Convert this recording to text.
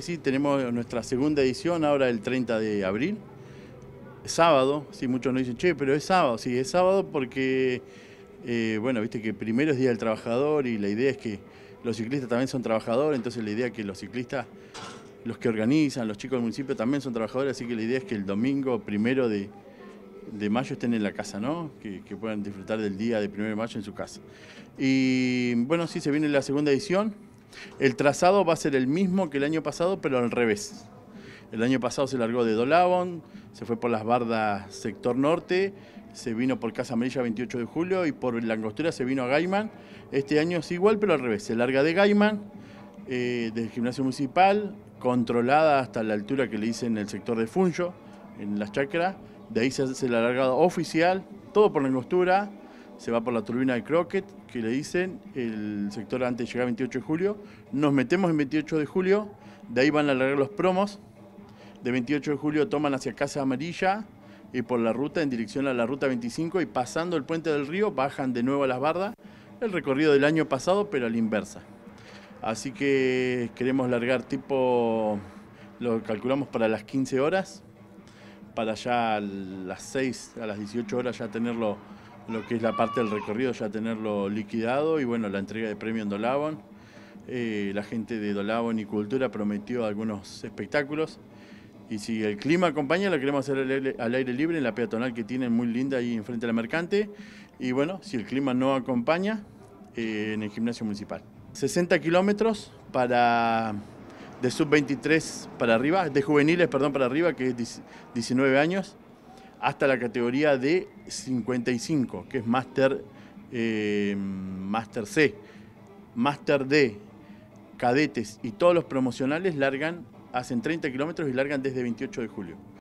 Sí, tenemos nuestra segunda edición ahora el 30 de abril, sábado, sí, muchos nos dicen, che, pero es sábado, sí, es sábado porque, eh, bueno, viste que primero es Día del Trabajador y la idea es que los ciclistas también son trabajadores, entonces la idea es que los ciclistas, los que organizan, los chicos del municipio también son trabajadores, así que la idea es que el domingo primero de, mayo estén en la casa, ¿no? Que, que puedan disfrutar del día de primero de mayo en su casa. Y bueno, sí, se viene la segunda edición. El trazado va a ser el mismo que el año pasado, pero al revés. El año pasado se largó de Dolabón, se fue por las bardas sector norte, se vino por Casa Amarilla 28 de julio y por la Langostura se vino a Gaiman. Este año es igual, pero al revés. Se larga de Gaiman, eh, del gimnasio municipal, controlada hasta la altura que le dicen el sector de Funcho, en las chacras. De ahí se hace la alargado oficial, todo por la Langostura se va por la turbina de Crockett, que le dicen, el sector antes llega 28 de julio. Nos metemos en 28 de julio, de ahí van a largar los promos. De 28 de julio toman hacia Casa Amarilla y eh, por la ruta en dirección a la ruta 25 y pasando el puente del río bajan de nuevo a las bardas. El recorrido del año pasado, pero a la inversa. Así que queremos largar tipo, lo calculamos para las 15 horas, para ya a las 6, a las 18 horas ya tenerlo lo que es la parte del recorrido, ya tenerlo liquidado y bueno, la entrega de premio en Dolabon. Eh, la gente de Dolabon y Cultura prometió algunos espectáculos. Y si el clima acompaña, lo queremos hacer al aire, libre en la peatonal que tienen muy linda ahí enfrente de la mercante. Y bueno, si el clima no acompaña, eh, en el gimnasio municipal. 60 kilómetros para de sub 23 para arriba, de juveniles, perdón, para arriba, que es 19 años hasta la categoría de 55, que es Master, eh, Master C. Master D, cadetes y todos los promocionales largan, hacen 30 kilómetros y largan desde 28 de julio.